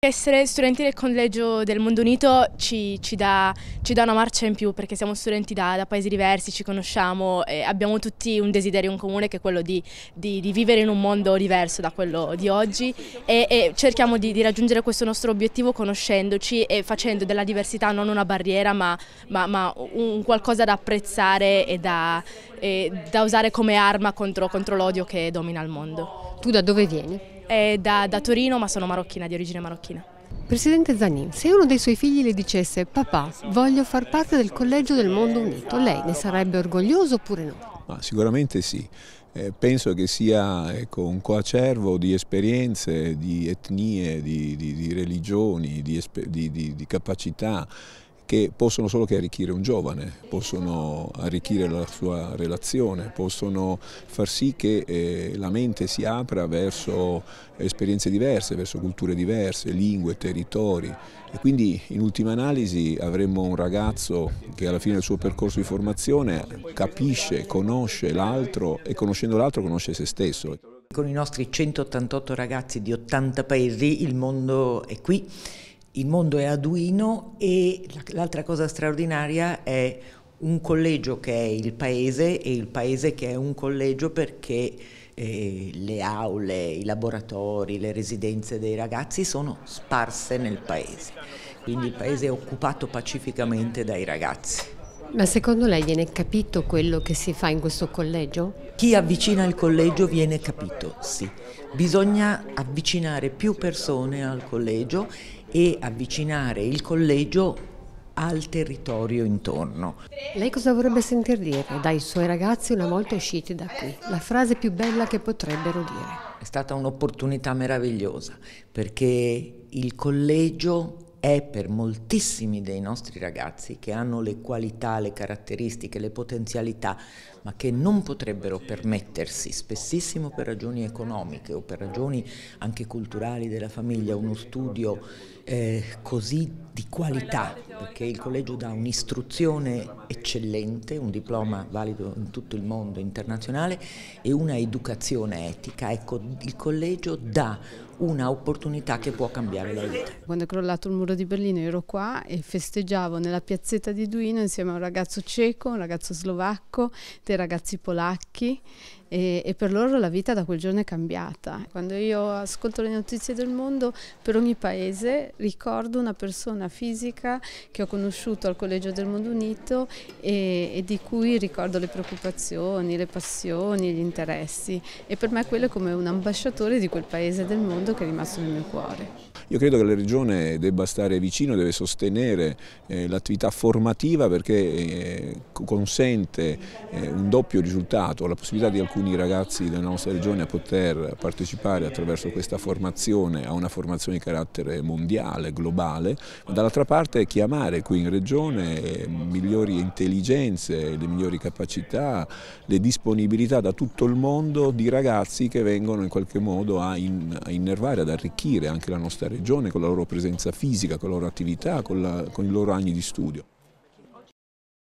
Essere studenti del Collegio del Mondo Unito ci, ci, dà, ci, dà, una marcia in più perché siamo studenti da, da paesi diversi, ci conosciamo e abbiamo tutti un desiderio in comune che è quello di, di, di vivere in un mondo diverso da quello di oggi e, e cerchiamo di, di, raggiungere questo nostro obiettivo conoscendoci e facendo della diversità non una barriera ma, ma, ma un qualcosa da apprezzare e da, e da usare come arma contro, contro l'odio che domina il mondo. Tu da dove vieni? da, da Torino ma sono marocchina, di origine marocchina. Presidente Zanin, se uno dei suoi figli le dicesse papà voglio far parte del collegio del mondo unito, lei ne sarebbe orgoglioso oppure no? Ma sicuramente sì, eh, penso che sia ecco, un coacervo di esperienze, di etnie, di, di, di religioni, di, di capacità che possono solo che arricchire un giovane, possono arricchire la sua relazione, possono far sì che eh, la mente si apra verso esperienze diverse, verso culture diverse, lingue, territori e quindi in ultima analisi avremmo un ragazzo che alla fine del suo percorso di formazione capisce, conosce l'altro e conoscendo l'altro conosce se stesso. Con i nostri 188 ragazzi di 80 paesi il mondo è qui il mondo è aduino e l'altra cosa straordinaria è un collegio che è il paese e il paese che è un collegio perché eh, le aule, i laboratori, le residenze dei ragazzi sono sparse nel paese. Quindi il paese è occupato pacificamente dai ragazzi. Ma secondo lei viene capito quello che si fa in questo collegio? Chi avvicina il collegio viene capito, sì. Bisogna avvicinare più persone al collegio e avvicinare il collegio al territorio intorno. Lei cosa vorrebbe sentir dire dai suoi ragazzi una volta usciti da qui? La frase più bella che potrebbero dire. È stata un'opportunità meravigliosa perché il collegio è per moltissimi dei nostri ragazzi che hanno le qualità, le caratteristiche, le potenzialità, ma che non potrebbero permettersi, spessissimo per ragioni economiche o per ragioni anche culturali della famiglia, uno studio eh, così di qualità, perché il collegio dà un'istruzione eccellente, un diploma valido in tutto il mondo internazionale e una educazione etica. Ecco, il collegio dà una opportunità che può cambiare la vita. Quando è crollato il muro di Berlino ero qua e festeggiavo nella piazzetta di Duino insieme a un ragazzo cieco, un ragazzo slovacco, dei ragazzi polacchi e, e, per loro la vita da quel giorno è cambiata. Quando io ascolto le notizie del mondo, per ogni paese ricordo una persona fisica che ho conosciuto al Collegio del Mondo Unito e, e di cui ricordo le preoccupazioni, le passioni, gli interessi e per me quello è come un ambasciatore di quel paese del mondo che è rimasto nel mio cuore. Io credo che la Regione debba stare vicino, deve sostenere eh, l'attività formativa perché eh, consente eh, un doppio risultato, la possibilità di alcuni alcuni ragazzi della nostra regione a poter partecipare attraverso questa formazione a una formazione di carattere mondiale, globale, ma dall'altra parte chiamare qui in regione eh, migliori intelligenze, le migliori capacità, le disponibilità da tutto il mondo di ragazzi che vengono in qualche modo a, in, a innervare, ad arricchire anche la nostra regione con la loro presenza fisica, con la loro attività, con, la, con i loro anni di studio.